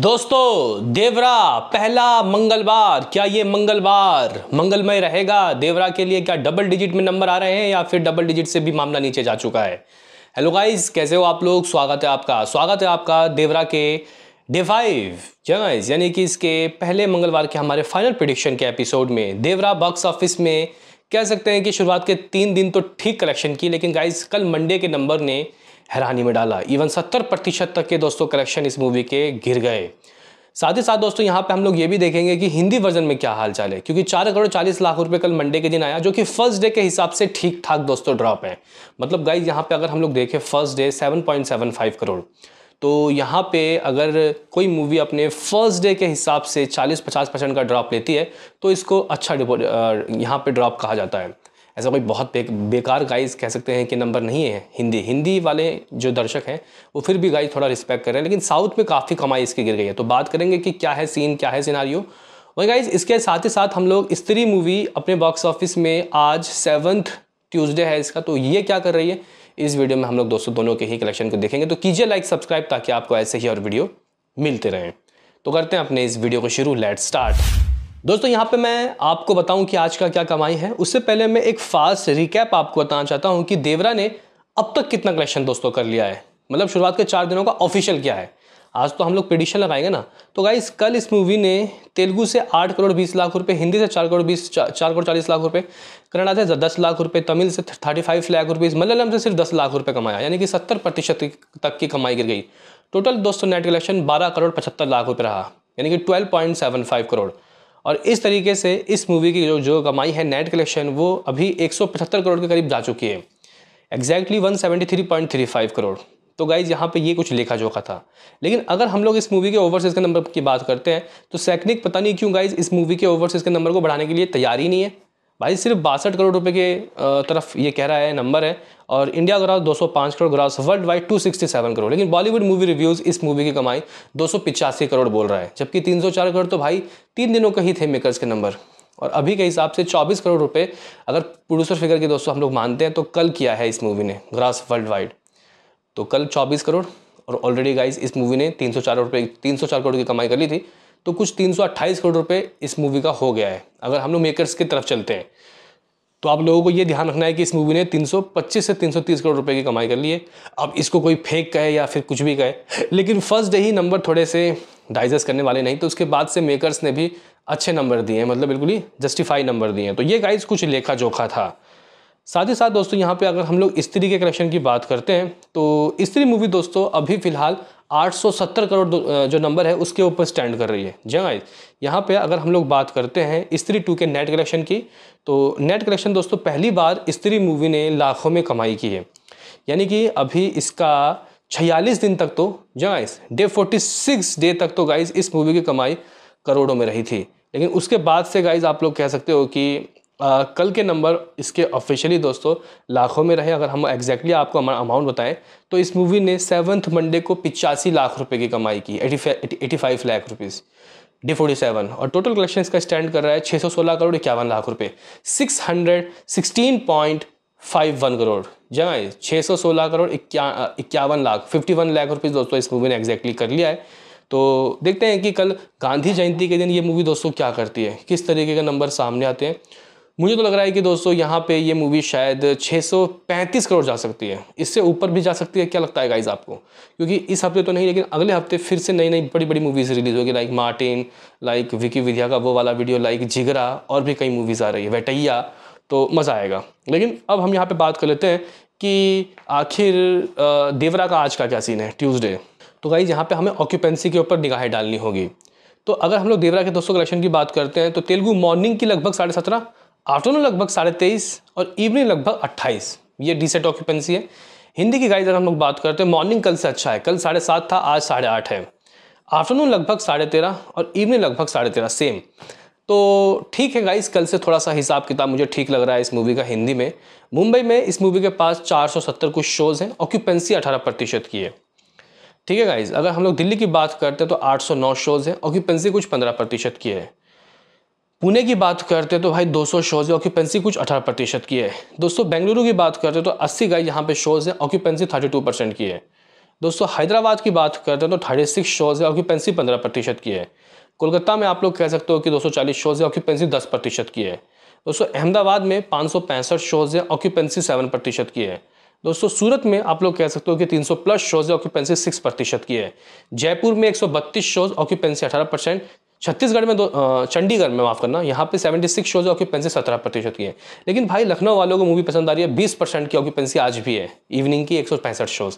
दोस्तों देवरा पहला मंगलवार क्या ये मंगलवार मंगलमय रहेगा देवरा के लिए क्या डबल डिजिट में नंबर आ रहे हैं या फिर डबल डिजिट से भी मामला नीचे जा चुका है हेलो गाइस कैसे हो आप लोग स्वागत है आपका स्वागत है आपका देवरा के डे फाइव जगह यानी कि इसके पहले मंगलवार के हमारे फाइनल प्रिडिक्शन के एपिसोड में देवरा बॉक्स ऑफिस में कह सकते हैं कि शुरुआत के तीन दिन तो ठीक कलेक्शन की लेकिन गाइज कल मंडे के नंबर ने हैरानी में डाला इवन सत्तर प्रतिशत तक के दोस्तों कलेक्शन इस मूवी के गिर गए साथ ही साथ दोस्तों यहाँ पे हम लोग ये भी देखेंगे कि हिंदी वर्जन में क्या हाल चाल है क्योंकि चार करोड़ चालीस लाख रुपए कल मंडे के दिन आया जो कि फर्स्ट डे के हिसाब से ठीक ठाक दोस्तों ड्रॉप है मतलब गाइज यहाँ पे अगर हम लोग देखें first day seven point seven five crore तो यहाँ पे अगर कोई मूवी अपने फर्स्ट डे के हिसाब से 40-50 परसेंट का ड्रॉप लेती है तो इसको अच्छा यहाँ पे ड्रॉप कहा जाता है ऐसा कोई बहुत बेकार गाइज कह सकते हैं कि नंबर नहीं है हिंदी हिंदी वाले जो दर्शक हैं वो फिर भी गाइज थोड़ा रिस्पेक्ट कर रहे हैं लेकिन साउथ में काफ़ी कमाई इसकी गिर गई है तो बात करेंगे कि क्या है सीन क्या है सिनारियो वही गाइज इसके साथ ही साथ हम लोग स्त्री मूवी अपने बॉक्स ऑफिस में आज सेवन्थ ट्यूजडे है इसका तो ये क्या कर रही है इस वीडियो में हम लोग दोस्तों दोनों के ही कलेक्शन को देखेंगे तो कीजिए लाइक सब्सक्राइब ताकि आपको ऐसे ही और वीडियो मिलते रहें तो करते हैं अपने इस वीडियो को शुरू लेट स्टार्ट दोस्तों यहाँ पे मैं आपको बताऊं कि आज का क्या कमाई है उससे पहले मैं एक फास्ट रिकैप आपको बताना चाहता हूँ कि देवरा ने अब तक कितना कलेक्शन दोस्तों कर लिया है मतलब शुरुआत के चार दिनों का ऑफिशियल क्या है आज तो हम लोग पिटिशन लगाएंगे ना तो गाइस कल इस मूवी ने तेलुगु से आठ करोड़ बीस लाख रुपए हिंदी से चार करोड़ बीस चार करोड़ चालीस लाख रुपए कन्नड़ा से दस लाख रुपए तमिल से थर्टी फाइव लाख रुपये मलयालम से सिर्फ दस लाख रुपए कमाया यानी कि सत्तर प्रतिशत तक की कमाई गिर गई टोटल दोस्तों नेट कलेक्शन बारह करोड़ पचहत्तर लाख रुपये रहा यानी कि twelve point seven five crore और इस तरीके से इस मूवी की जो जो कमाई है नेट कलेक्शन वो अभी 175 करोड़ के करीब जा चुकी है एग्जैक्टली exactly 173.35 करोड़ तो गाइज यहाँ पे ये कुछ लेखा जोखा था लेकिन अगर हम लोग इस मूवी के ओवरसीज़ के नंबर की बात करते हैं तो सैकनिक पता नहीं क्यों गाइज इस मूवी के ओवरसीज़ के नंबर को बढ़ाने के लिए तैयारी नहीं है भाई सिर्फ बासठ करोड़ रुपए के तरफ ये कह रहा है नंबर है और India gross 205 crore gross worldwide 267 crore लेकिन बॉलीवुड मूवी रिव्यूज़ इस मूवी की कमाई दो करोड़ बोल रहा है जबकि 304 करोड़ तो भाई तीन दिनों का ही थे मेकर्स के नंबर और अभी के हिसाब से 24 करोड़ रुपए अगर प्रोड्यूसर फिगर के दोस्तों हम लोग मानते हैं तो कल किया है इस मूवी ने ग्रास वर्ल्ड वाइड तो कल 24 करोड़ और ऑलरेडी गाइज इस मूवी ने तीन सौ 304 करोड़ की कमाई कर ली थी तो कुछ 328 करोड़ रुपए इस मूवी का हो गया है अगर हम लोग मेकर्स की तरफ चलते हैं तो आप लोगों को ये ध्यान रखना है कि इस मूवी ने 325 से 330 करोड़ रुपए की कमाई कर ली है अब इसको कोई फेंक कहे या फिर कुछ भी कहे लेकिन फर्स्ट डे ही नंबर थोड़े से डाइजेस्ट करने वाले नहीं तो उसके बाद से मेकर्स ने भी अच्छे नंबर दिए हैं मतलब बिल्कुल ही जस्टिफाई नंबर दिए हैं तो ये गाइज कुछ लेखा जोखा था साथ ही साथ दोस्तों यहाँ पे अगर हम लोग स्त्री के कलेक्शन की बात करते हैं तो स्त्री मूवी दोस्तों अभी फिलहाल 870 करोड़ जो नंबर है उसके ऊपर स्टैंड कर रही है जंग हाँ यहाँ पे अगर हम लोग बात करते हैं स्त्री टू के नेट कलेक्शन की तो नेट कलेक्शन दोस्तों पहली बार स्त्री मूवी ने लाखों में कमाई की है यानी कि अभी इसका छियालीस दिन तक तो जंग हाँ डे फोर्टी सिक्स डे तक तो गाइज इस मूवी की कमाई करोड़ों में रही थी लेकिन उसके बाद से गाइज आप लोग कह सकते हो कि आ, कल के नंबर इसके ऑफिशियली दोस्तों लाखों में रहे अगर हम एग्जैक्टली आपको हमारा अमाउंट बताएं तो इस मूवी ने सेवन्थ मंडे को पिचासी लाख रुपए की कमाई की एटी फाइव लाख रुपीज़ डी फोर्टी सेवन और टोटल कलेक्शन इसका स्टैंड कर रहा है छः सौ सोलह करोड़ इक्यावन लाख रुपए six hundred sixteen point five one crore जहाँ छः सौ सोलह करोड़ इक्यावन lakh fifty one lakh rupees दोस्तों इस मूवी ने एग्जैक्टली कर लिया है तो देखते हैं कि कल गांधी जयंती के दिन ये मूवी दोस्तों क्या करती है किस तरीके के नंबर सामने आते हैं मुझे तो लग रहा है कि दोस्तों यहाँ पे ये मूवी शायद 635 करोड़ जा सकती है इससे ऊपर भी जा सकती है क्या लगता है गाइज आपको क्योंकि इस हफ्ते तो नहीं लेकिन अगले हफ्ते फिर से नई नई बड़ी बड़ी मूवीज़ रिलीज़ होगी like Martin like Vicky Vidya का वो वाला वीडियो लाइक जिगरा और भी कई मूवीज़ आ रही है वेटैया तो मज़ा आएगा लेकिन अब हम यहाँ पर बात कर लेते हैं कि आखिर देवरा का आज का क्या सीन है ट्यूज़डे तो गाइज यहाँ पर हमें ऑक्यूपेंसी के ऊपर निगाहें डालनी होगी तो अगर हम लोग देवरा के दोस्तों कलेक्शन की बात करते हैं तो तेलुगु मॉर्निंग की लगभग साढ़े सत्रह आफ्टरनून लगभग साढ़े तेईस और इवनिंग लगभग अट्ठाईस ये डिसेंट ऑक्यूपेंसी है हिंदी की गाइस अगर हम लोग बात करते हैं मॉर्निंग कल से अच्छा है कल साढ़े सात था आज साढ़े आठ है आफ्टरनून लगभग साढ़े तेरह और इवनिंग लगभग साढ़े तेरह सेम तो ठीक है गाइस कल से थोड़ा सा हिसाब किताब मुझे ठीक लग रहा है इस मूवी का हिंदी में मुंबई में इस मूवी के पास 470 कुछ शोज़ हैं ऑक्यूपेंसी 18 प्रतिशत की है ठीक है गाइस अगर हम लोग दिल्ली की बात करते हैं तो 809 शोज़ हैं ऑक्यूपेंसी कुछ 15 प्रतिशत की है पुणे की बात करते हैं तो भाई 200 शोज़ है ऑक्यूपेंसी कुछ 18 प्रतिशत की है दोस्तों बेंगलुरु की बात करते हैं तो 80 गाय यहाँ पे शोज़ हैं ऑक्यूपेंसी 32 परसेंट की है दोस्तों हैदराबाद की बात करते तो हैं तो 36 शोज़ है ऑक्यूपेंसी 15 प्रतिशत की है कोलकाता में आप लोग कह सकते हो कि 240 शोज़ है ऑक्यूपेंसी दस प्रतिशत की है दोस्तों अहमदाबाद में पाँच शोज़ है ऑक्यूपेंसी सेवन प्रतिशत की है दोस्तों सूरत में आप लोग कह सकते हो कि 300 प्लस शोज़ ऑक्यूपेंसी 6 प्रतिशत की है जयपुर में 132 शोज़ ऑक्यूपेंसी 18 परसेंट छत्तीसगढ़ में दो चंडीगढ़ में माफ़ करना यहाँ पे 76 शोज ऑक्यूपेंसी सत्रह प्रतिशत की है लेकिन भाई लखनऊ वालों को मूवी पसंद आ रही है 20 परसेंट की ऑक्यूपेंसी आज भी है इवनिंग की एक शोज़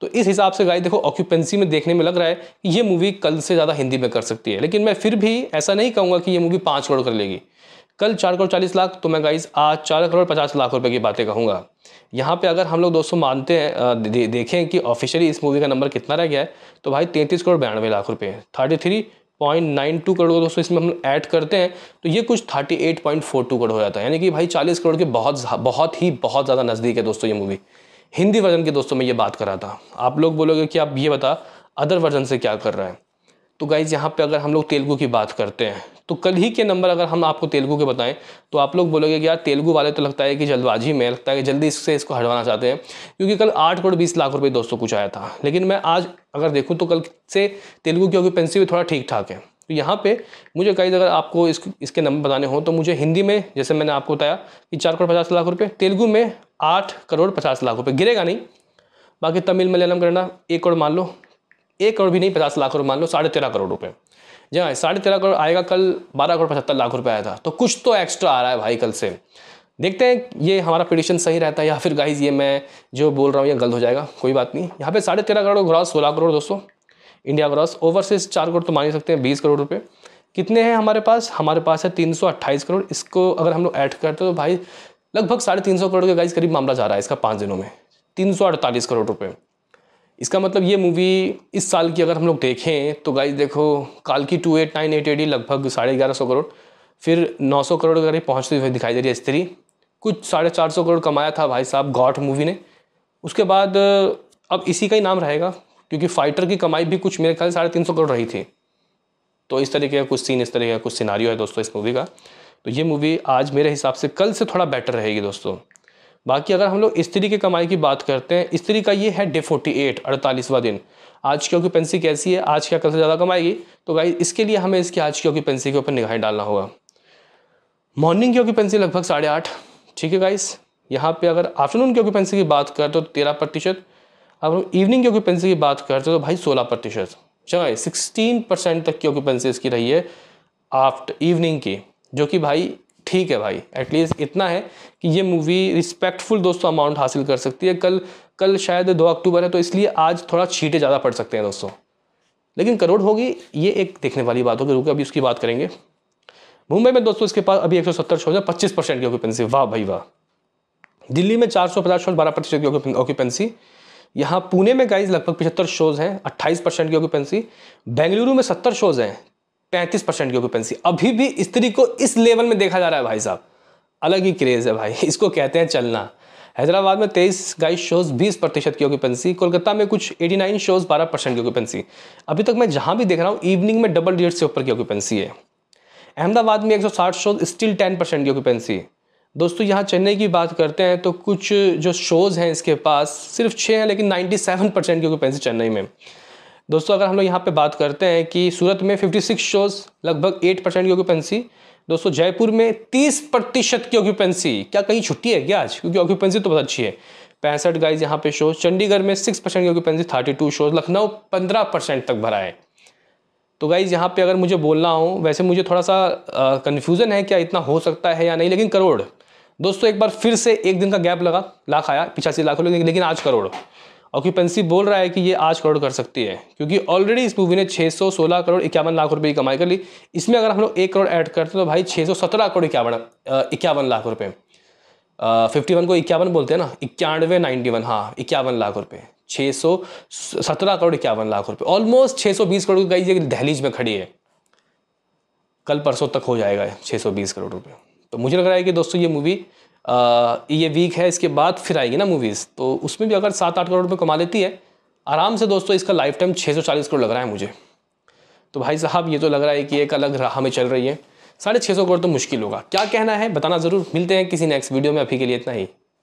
तो इस हिसाब से गाय देखो ऑक्यूपेंसी में देखने में लग रहा है कि ये मूवी कल से ज़्यादा हिंदी में कर सकती है लेकिन मैं फिर भी ऐसा नहीं कहूँगा कि ये मूवी पाँच करोड़ कर लेगी कल चार करोड़ चालीस लाख तो मैं गाइज आज चार करोड़ पचास लाख रुपए की बातें कहूँगा यहाँ पे अगर हम लोग दोस्तों मानते हैं दे, देखें कि ऑफिशियली इस मूवी का नंबर कितना रह गया है तो भाई तैंतीस करोड़ बयानवे लाख रुपये thirty three point nine two crore को दोस्तों इसमें हम ऐड करते हैं तो ये कुछ thirty eight point four two crore हो जाता है यानी कि भाई चालीस करोड़ के बहुत बहुत ही बहुत ज़्यादा नज़दीक है दोस्तों ये मूवी हिंदी वर्जन के दोस्तों में ये बात कर रहा था आप लोग बोलोगे कि आप ये बता अदर वर्जन से क्या कर रहे हैं तो गाइज़ यहाँ पे अगर हम लोग तेलुगू की बात करते हैं तो कल ही के नंबर अगर हम आपको तेलुगू के बताएं तो आप लोग बोलोगे कि यार तेलुगू वाले तो लगता है कि जल्दबाजी में लगता है कि जल्दी इससे इसको हटवाना चाहते हैं क्योंकि कल आठ करोड़ बीस लाख रुपये दोस्तों कुछ आया था लेकिन मैं आज अगर देखूँ तो कल से तेलुगु की ऑक्यूपेंसी भी थोड़ा ठीक ठाक है तो यहाँ पे मुझे कई अगर आपको इस, इसके नंबर बताने हों तो मुझे हिंदी में जैसे मैंने आपको बताया कि चार करोड़ पचास लाख रुपये तेलुगु में आठ करोड़ पचास लाख रुपये गिरेगा नहीं बाकी तमिल मलयालम करना एक करोड़ मान लो एक करोड़ भी नहीं पचास लाख रुपये मान लो साढ़े तेरह करोड़ रुपये जी हाँ साढ़े तेरह करोड़ आएगा कल बारह करोड़ पचहत्तर लाख रुपये आया था तो कुछ तो एक्स्ट्रा आ रहा है भाई कल से देखते हैं ये हमारा प्रडिक्शन सही रहता है या फिर गाइज ये मैं जो बोल रहा हूँ ये गलत हो जाएगा कोई बात नहीं यहाँ पे साढ़े तेरह करोड़ ग्रॉस सोलह करोड़ दोस्तों इंडिया ग्रॉस ओवरसीज चार करोड़ तो मान ही सकते हैं बीस करोड़ रुपये कितने हैं हमारे पास हमारे पास है तीन सौ अट्ठाईस करोड़ इसको अगर हम लोग ऐड करते तो भाई लगभग साढ़े तीन सौ करोड़ के गाइज करीब मामला जा रहा है इसका पाँच दिनों में तीन सौ अड़तालीस करोड़ रुपये इसका मतलब ये मूवी इस साल की अगर हम लोग देखें तो गाइज देखो काल की टू एट नाइन एट एडी लगभग साढ़े ग्यारह सौ करोड़ फिर नौ सौ करोड़ अगर पहुँचते पहुँचती हुई दिखाई दे रही है स्त्री कुछ साढ़े चार सौ करोड़ कमाया था भाई साहब गॉट मूवी ने उसके बाद अब इसी का ही नाम रहेगा क्योंकि फाइटर की कमाई भी कुछ मेरे ख्याल साढ़े तीन सौ करोड़ रही थी तो इस तरीके का कुछ सीन इस तरीके का कुछ सिनारियो है दोस्तों इस मूवी का तो ये मूवी आज मेरे हिसाब से कल से थोड़ा बेटर रहेगी दोस्तों बाकी अगर हम लोग स्त्री की कमाई की बात करते हैं स्त्री का ये है डे फोर्टी एट अड़तालीसवा दिन आज की ऑक्यूपेंसी कैसी है आज क्या कल से ज़्यादा कमाएगी तो गाई इसके लिए हमें इसकी आज की ऑक्यूपेंसी के ऊपर निगाहें डालना होगा मॉर्निंग की ऑक्यूपेंसी लगभग साढ़े आठ ठीक है गाइस यहाँ पे अगर आफ्टरनून की ऑक्यूपेंसी तो की बात करते हो तो तेरह प्रतिशत अगर हम इवनिंग की ऑक्यूपेंसी की बात करते हो तो भाई सोलह प्रतिशत चलिए सिक्सटीन परसेंट तक की ऑक्यूपेंसी इसकी रही है आफ्टर इवनिंग की जो कि भाई ठीक है भाई एटलीस्ट इतना है कि ये मूवी रिस्पेक्टफुल दोस्तों अमाउंट हासिल कर सकती है कल कल शायद दो अक्टूबर है तो इसलिए आज थोड़ा छीटे ज़्यादा पड़ सकते हैं दोस्तों लेकिन करोड़ होगी ये एक देखने वाली बात होगी रुके अभी उसकी बात करेंगे मुंबई में दोस्तों इसके पास अभी एक सौ सत्तर शोज है पच्चीस परसेंट की ऑक्यूपेंसी वाह भाई वाह दिल्ली में चार सौ पचास शोज बारह प्रतिशत की ऑक्यूपेंसी यहाँ पुणे में गाइज लगभग पचहत्तर शोज हैं अट्ठाईस परसेंट की ऑक्यूपेंसी बेंगलुरु में सत्तर शोज हैं पैंतीस परसेंट की ऑक्यूपेंसी अभी भी स्त्री को इस लेवल में देखा जा रहा है भाई साहब अलग ही क्रेज़ है भाई इसको कहते हैं चलना हैदराबाद में तेईस गाइस शोज बीस प्रतिशत की ऑक्यूपेंसी कोलकाता में कुछ एटी नाइन शोज बारह परसेंट की ऑक्यूपेंसी अभी तक मैं जहाँ भी देख रहा हूँ इवनिंग में डबल डेट से ऊपर की ऑक्यूपेंसी है अहमदाबाद में एक सौ साठ शोज स्टिल टेन परसेंट की ऑक्यूपेंसी दोस्तों यहाँ चेन्नई की बात करते हैं तो कुछ जो शोज़ हैं इसके पास सिर्फ छः हैं लेकिन नाइन्टी सेवन परसेंट की ऑक्यूपेंसी चेन्नई में दोस्तों अगर हम लोग यहाँ पे बात करते हैं कि सूरत में 56 शोज़ लगभग 8 परसेंट की ऑक्यूपेंसी दोस्तों जयपुर में 30 प्रतिशत की ऑक्यूपेंसी क्या कहीं छुट्टी है क्या आज क्योंकि ऑक्यूपेंसी तो बहुत अच्छी है पैंसठ गाइज यहाँ पे शोज चंडीगढ़ में 6 परसेंट की ऑक्यूपेंसी 32 शोज लखनऊ पंद्रह परसेंट तक भरा है तो गाइज यहाँ पे अगर मुझे बोलना हो वैसे मुझे थोड़ा सा कन्फ्यूज़न है क्या इतना हो सकता है या नहीं लेकिन करोड़ दोस्तों एक बार फिर से एक दिन का गैप लगा लाख आया पिछासी लाख लेकिन आज करोड़ ऑक्यूपेंसी बोल रहा है कि ये आठ करोड़ कर सकती है क्योंकि ऑलरेडी इस मूवी ने 616 करोड़ इक्यावन लाख रुपए की कमाई कर ली इसमें अगर हम लोग एक करोड़ ऐड करते तो भाई 617 करोड़ इक्यावन इक्यावन लाख रुपए फिफ्टी वन को इक्यावन बोलते हैं ना इक्यानवे नाइन्टी वन हाँ इक्यावन लाख रुपए छः सौ सत्रह करोड़ इक्यावन लाख रुपये ऑलमोस्ट छः सौ बीस करोड़ की दहलीज में खड़ी है कल परसों तक हो जाएगा छः सौ बीस करोड़ रुपये तो मुझे लग रहा है कि दोस्तों ये मूवी आ, ये वीक है इसके बाद फिर आएगी ना मूवीज़ तो उसमें भी अगर सात आठ करोड़ रुपये कमा लेती है आराम से दोस्तों इसका लाइफ टाइम छः सौ चालीस करोड़ लग रहा है मुझे तो भाई साहब ये तो लग रहा है कि एक अलग राह में चल रही है साढ़े छः सौ करोड़ तो मुश्किल होगा क्या कहना है बताना ज़रूर मिलते हैं किसी नेक्स्ट वीडियो में अभी के लिए इतना ही